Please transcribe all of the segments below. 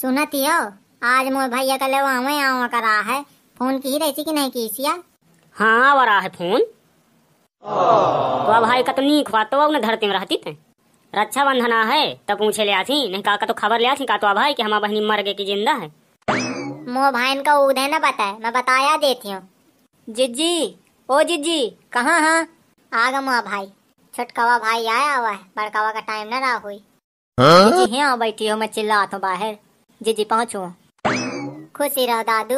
सुनती हो आज मोर भैया कल आवे आवा रहा है फोन की रही कि नहीं कीसिया हाँ रहा है फोन तो अब भाई कतनी खुआ तो उन्हें धरती में रहती थे रक्षा बंधना है तो पूछे लिया थी नहीं का, का तो खबर लिया थी का तो भाई कि हमारा बहनी मर गए की जिंदा है मो भाई का उदय ना पता है मैं बताया देती हूँ जिजी ओ जिजी कहाँ हाँ आ गए माँ भाई छोटकावा भाई आया हुआ है बड़कावा का टाइम ना रहा हुई हाँ बैठी हो मैं चिल्ला बाहर जी जी पहुँचू खुशी रहो दादू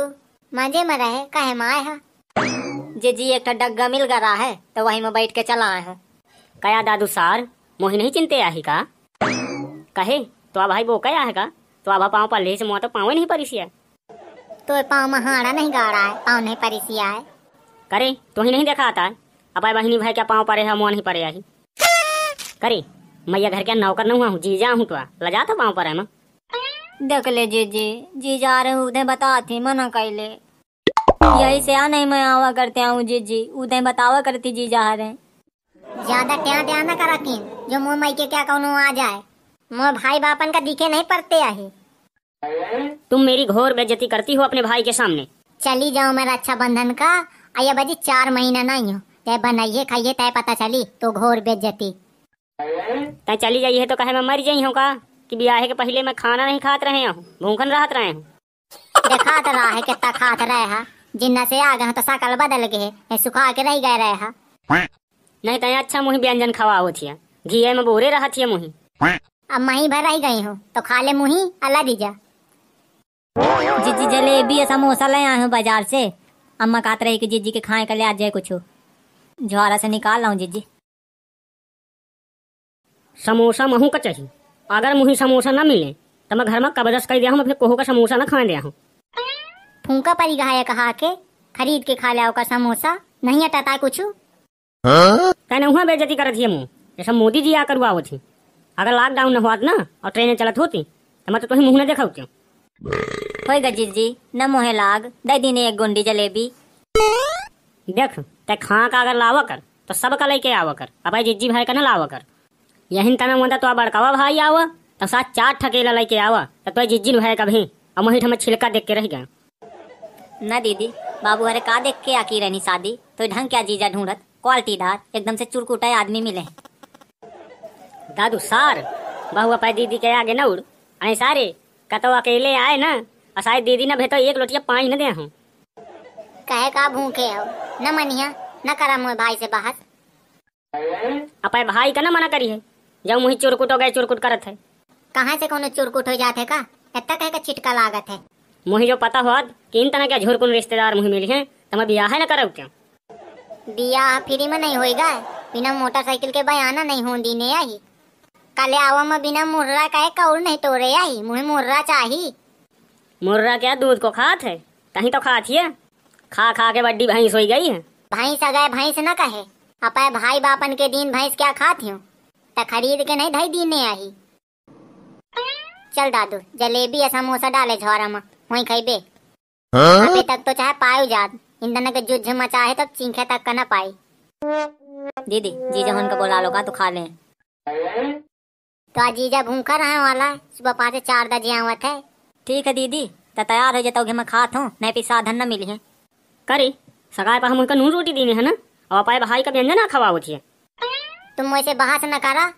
मजे में रहे कहे माए आए जी जी एक डग्गा मिल गया है तो वही में बैठ के चला आए हूँ कया दादू सार मोही नहीं चिंते आही का कहे तो आ भाई वो कया है का तो आभा पाँव पर ले से मुआ तो पाँव नहीं परिसी है तो पाँव में नहीं गा रहा है पाँव नहीं परिसी है करे तो ही नहीं देखा आता अब आई बहनी भाई क्या पाँव परे है मुआ नहीं परे आही करे मैया घर के नौकर न हुआ हूँ जीजा हूँ तो लजा था तो पाँव पर है मैं देख ले जीजी जी जा रहे उदय बता थी मना कर ले यही से नहीं मैं आवा करते हूँ जी जी उधर बतावा करती जी जा रहे ज्यादा ट्या ट्या ना करा की जो मुँह मई के क्या कौन आ जाए मोर भाई बापन का दिखे नहीं पड़ते आही तुम मेरी घोर बेजती करती हो अपने भाई के सामने चली जाओ मेरा अच्छा बंधन का आया बजी चार महीना नहीं हो तय बनाइए खाइए तय पता चली तो घोर बेजती तय चली जाइए तो कहे मैं मर जाई हूँ का कि ब्याह के पहले मैं खाना नहीं खात रहे हूँ भूखन रहत रहे हूँ देखात तो रहा है कितना खात रहे हा जिन्ना से आ गए तो सकल बदल गए सुखा के नहीं गए रहे हा नहीं तो अच्छा मुही व्यंजन खवाओ थी घी में बोरे रहा थी मुही अब मही भर रह गई हूँ तो खा ले मुही अल्लाह दीजा जीजी जलेबी या समोसा ले आए हूँ बाजार से अम्मा कहते तो रही कि जीजी के खाए का ले आ जाए कुछ झोरा से निकाल रहा हूँ जीजी समोसा महू का चाहिए अगर मुझे समोसा ना मिले तो मैं घर में कब्रस कर दिया हूँ अपने कोहो का समोसा ना खा दिया हूँ फूका परी गहा कहा के खरीद के खा लिया समोसा नहीं अटाता कुछ कहने वहाँ बेजती कर थी मुँह जैसा मोदी जी आकर हुआ थी अगर लॉकडाउन न हुआ तो ना और ट्रेनें चलत होती तो मैं तो तुम्हें मुँह न देखा होती होई गजीत जी न मोहे लाग दे दिन एक गुंडी जलेबी देख ते खा का अगर लावा कर तो सब का लेके आवा कर अब जिज्जी भाई का ना लावा कर यही तना मोदा तो बड़कावा भाई आव तब साथ चार ठकेला लेके आव तब तुम जिज्जी भाई कभी अमोही ठमा छिलका देख के रह गया ना दीदी बाबू अरे का देख के आकी रहनी शादी तो ढंग क्या जीजा ढूंढत क्वालिटी दार एकदम से चुरकुटाए आदमी मिले दादू सार बहुआ पाई दीदी के आगे न उड़ अरे सारे कतो अकेले आए ना और शायद दीदी ना भेतो एक लोटिया पानी न दे हूँ कहे का भूखे हो न मनिया न करा मोए भाई से बाहर अपाए भाई का ना मना करी है जब वही चोरकुट हो गए चोरकुट करत है कहाँ से कौन चोरकुट हो जाते का इतना कहे का छिटका लागत है मुही जो पता हुआ किन तरह के झुरकुन रिश्तेदार मुही मिली हैं तो मैं ब्याह न करो क्यों ब्याह फ्री में नहीं होएगा बिना मोटरसाइकिल के बयाना नहीं हो दीने आई कल आवा में बिना मुर्रा का एक कौर नहीं तोड़े आई मुही मुर्रा चाही मुर्रा क्या दूध को खात है कहीं तो खाती है खा खा के बड्डी भैंस हो गई है भैंस गए भैंस न कहे अपने भाई बापन के दिन भैंस क्या खाती हूँ तो खरीद के नहीं धई दीने आही चल दादू जलेबी या समोसा डाले झोरा में वही खैबे हाँ? अबे तक तो चाहे पायो जात इंदन के जुझ मचा है तब तो चिंखे तक का ना पाई दीदी जीजा उनको बोला लोगा तो खा ले तो आज जीजा भूखा रहे वाला सुबह पाँच चार चार जिया हुआ है ठीक है दीदी तो तैयार हो जाता मैं खात हूँ नहीं फिर साधन न मिली है करे सगाए पर हम उनका नून रोटी दीने है ना और पाए भाई का व्यंजन ना खवाओ है। तुम मुझसे बहस न करा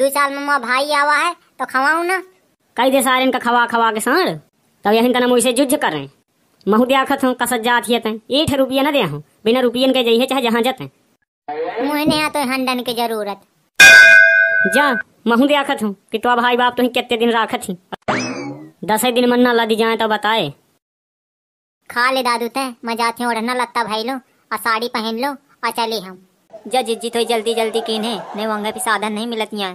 दो साल में भाई आवा है तो खवाऊ ना कई दे सारे इनका खवा खवा के सर तब यही ना मुझसे जुझ कर रहे महू देखत हूँ कसत जात ही एठ रुपया न दे हूँ बिना रुपयन के जाइए चाहे जहाँ जाते मुहने तो हंडन की जरूरत जा महू देखत हूँ कि तुआ भाई बाप तुम तो कितने दिन राखत ही दस दिन मन ना लदी जाए तो बताए खा ले दादू ते मजा थे ओढ़ना लगता भाई लो और साड़ी पहन लो और चले हम जा जिज्जी तो जल्दी जल्दी कीन्हे नहीं वंगे भी साधन नहीं मिलत यहाँ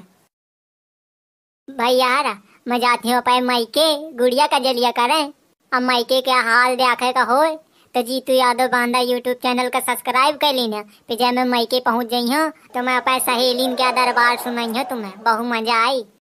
भाई यार मजाते हो पाए माइके गुड़िया का जलिया करें अब माइके के हाल देखे का हो तो जीतू यादव बांधा यूट्यूब चैनल का सब्सक्राइब कर लेना फिर जब मैं माइके पहुंच गई हूँ तो मैं अपने सहेली का दरबार सुनाई हूँ तुम्हें बहुत मजा आई